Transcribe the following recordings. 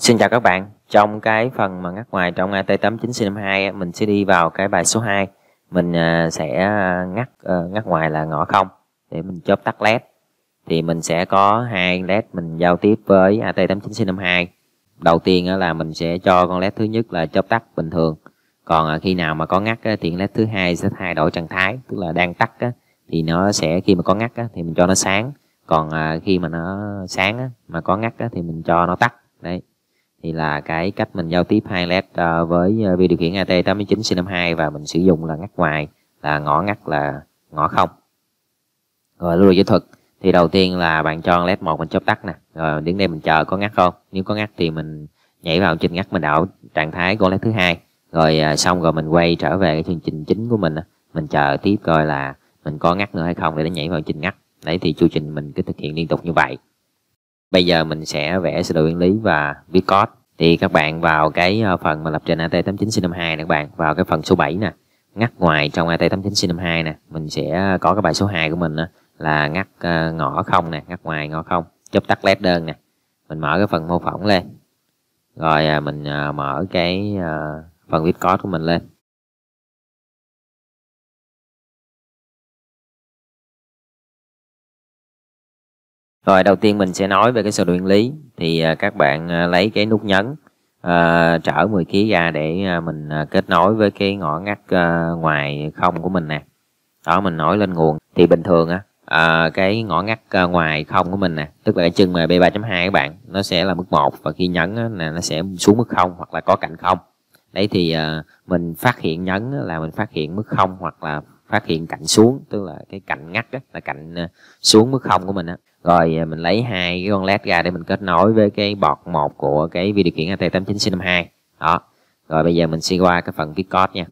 Xin chào các bạn, trong cái phần mà ngắt ngoài trong AT89C52 mình sẽ đi vào cái bài số 2 Mình à, sẽ à, ngắt à, ngắt ngoài là ngõ không để mình chớp tắt LED Thì mình sẽ có hai LED mình giao tiếp với AT89C52 Đầu tiên là mình sẽ cho con LED thứ nhất là chớp tắt bình thường Còn khi nào mà có ngắt thì LED thứ hai sẽ thay đổi trạng thái Tức là đang tắt thì nó sẽ khi mà có ngắt thì mình cho nó sáng Còn khi mà nó sáng mà có ngắt thì mình cho nó tắt Đấy thì là cái cách mình giao tiếp hai led uh, ờ, với uh, ờ, vi điều khiển AT89 C52 và mình sử dụng là ngắt ngoài là ngõ ngắt là ngõ không rồi lưu đồ kỹ thuật thì đầu tiên là bạn cho led một mình chớp tắt nè rồi đến đây mình chờ có ngắt không nếu có ngắt thì mình nhảy vào trình ngắt mình đảo trạng thái của led thứ hai rồi uh, xong rồi mình quay trở về cái chương trình chính của mình uh, mình chờ tiếp coi là mình có ngắt nữa hay không để nó nhảy vào trình ngắt đấy thì chu trình mình cứ thực hiện liên tục như vậy Bây giờ mình sẽ vẽ sơ đồ nguyên lý và viết code. Thì các bạn vào cái ờ, phần mà lập trình AT89C52 nè các bạn, vào cái phần số 7 nè, ngắt ngoài trong AT89C52 nè, mình sẽ có cái bài số 2 của mình đó, là ngắt ờ, ngõ không nè, ngắt ngoài ngõ không, chớp tắt led đơn nè. Mình mở cái phần mô phỏng lên. Rồi à, mình ờ, mở cái phần viết code của mình lên. Rồi đầu tiên mình sẽ nói về cái sơ đồ nguyên lý thì à, các bạn à, lấy cái nút nhấn à, trở 10 kg ra để à, mình kết nối với cái ngõ ngắt ngoài không của mình nè. Đó mình nổi lên nguồn thì bình thường á à, cái ngõ ngắt ngoài không của mình nè, tức là cái chân b 3.2 các bạn, nó sẽ là mức 1 và khi nhấn là nó sẽ xuống mức không hoặc là có cạnh không Đấy thì à, mình phát hiện nhấn là mình phát hiện mức không hoặc là phát hiện cạnh xuống tức là cái cạnh ngắt đó, là cạnh ờ, xuống mức không của mình á rồi ờ, mình lấy hai cái con led ra để mình kết nối với cái bọt một của cái vi điều khiển at 89 c 52 đó rồi bây giờ mình sẽ qua cái phần viết code nha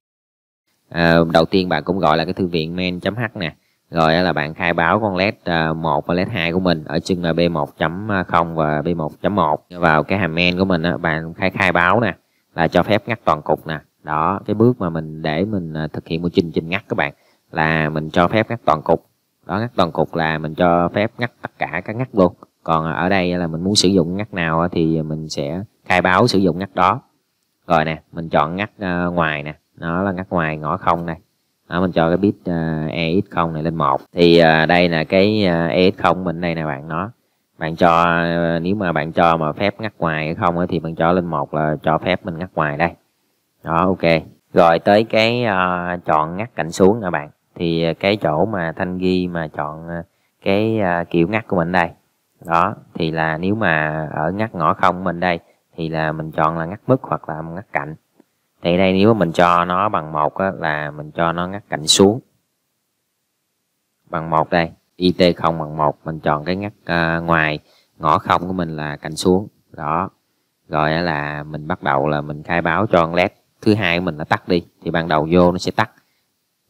à, đầu tiên bạn cũng gọi là cái thư viện main.h nè rồi là bạn khai báo con led 1 và led 2 của mình ở chân là b1.0 và b1.1 vào cái hàm main của mình á, bạn khai khai báo nè là cho phép ngắt toàn cục nè đó cái bước mà mình để mình thực hiện một trình trình ngắt các bạn là mình cho phép ngắt toàn cục đó ngắt toàn cục là mình cho phép ngắt tất cả các ngắt luôn còn ở đây là mình muốn sử dụng ngắt nào thì mình sẽ khai báo sử dụng ngắt đó rồi nè mình chọn ngắt ờ, ngoài nè nó là ngắt ngoài ngõ không này đó, mình cho cái bit ờ, ex 0 này lên một thì ờ, đây là cái ex 0 mình đây nè bạn nó bạn cho nếu mà bạn cho mà phép ngắt ngoài hay không thì bạn cho lên một là cho phép mình ngắt ngoài đây đó ok rồi tới cái uh, chọn ngắt cạnh xuống nè bạn thì à, cái chỗ mà thanh ghi mà chọn à, cái à, kiểu ngắt của mình đây đó thì là nếu mà ở ngắt ngõ không mình đây thì là mình chọn là ngắt mức hoặc là ngắt cạnh thì đây nếu mà mình cho nó bằng một là mình cho nó ngắt cạnh xuống bằng một đây it không bằng một mình chọn cái ngắt uh, ngoài ngõ không của mình là cạnh xuống đó rồi là mình bắt đầu là mình khai báo cho con led thứ hai mình là tắt đi thì ban đầu vô nó sẽ tắt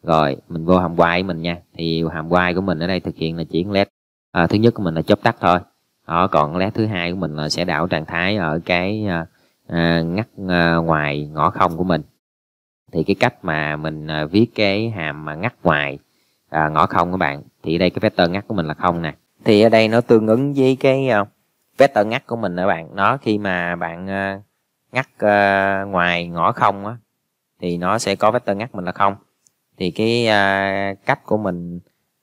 rồi mình vô hàm quay của mình nha thì hàm quay của mình ở đây thực hiện là chuyển led à, thứ nhất của mình là chớp tắt thôi đó còn led thứ hai của mình là sẽ đảo trạng thái ở cái à, à, ngắt à, ngoài ngõ không của mình thì cái cách mà mình à, viết cái hàm mà ngắt ngoài à, ngõ không các bạn thì ở đây cái vector ngắt của mình là không nè thì ở đây nó tương ứng với cái uh, à, vector ngắt của mình nữa bạn nó khi mà bạn uh, ngắt uh, ngoài ngõ không á thì nó sẽ có vector ngắt mình là không thì cái à, cách của mình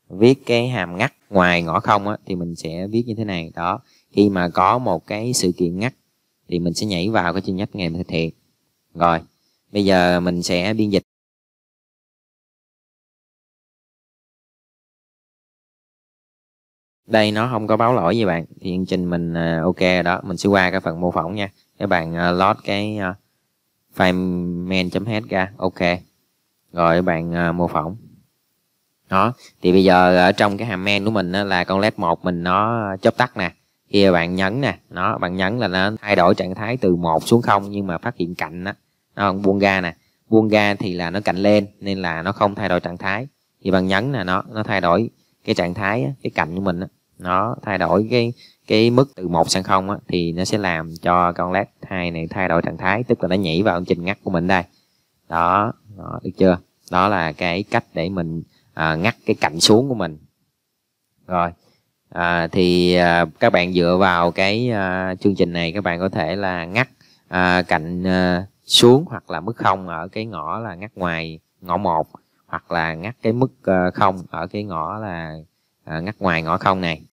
viết cái hàm ngắt ngoài ngõ không á, thì mình sẽ viết như thế này đó khi mà có một cái sự kiện ngắt thì mình sẽ nhảy vào cái chương nhánh ngày thực hiện rồi bây giờ mình sẽ biên dịch đây nó không có báo lỗi gì bạn thì chương trình mình à, ok đó mình sẽ qua cái phần mô phỏng nha các bạn à, load cái à, file main.head ra ok rồi bạn à, mô phỏng đó thì bây giờ ở à, trong cái hàm men của mình là con led một mình nó chớp tắt nè khi bạn nhấn nè nó bạn nhấn là nó thay đổi trạng thái từ một xuống không nhưng mà phát hiện cạnh á nó buông ga nè buông ga thì là nó cạnh lên nên là nó không thay đổi trạng thái thì bạn nhấn nè nó nó thay đổi cái trạng thái á, cái cạnh của mình á, nó thay đổi cái cái mức từ một sang không thì nó sẽ làm cho con led hai này thay đổi trạng thái tức là nó nhảy vào chân ngắt của mình đây đó, đó được chưa đó là cái cách để mình à, ngắt cái cạnh xuống của mình rồi à, thì à, các bạn dựa vào cái à, chương trình này các bạn có thể là ngắt à, cạnh à, xuống hoặc là mức không ở cái ngõ là ngắt ngoài ngõ một hoặc là ngắt cái mức à, không ở cái ngõ là à, ngắt ngoài ngõ không này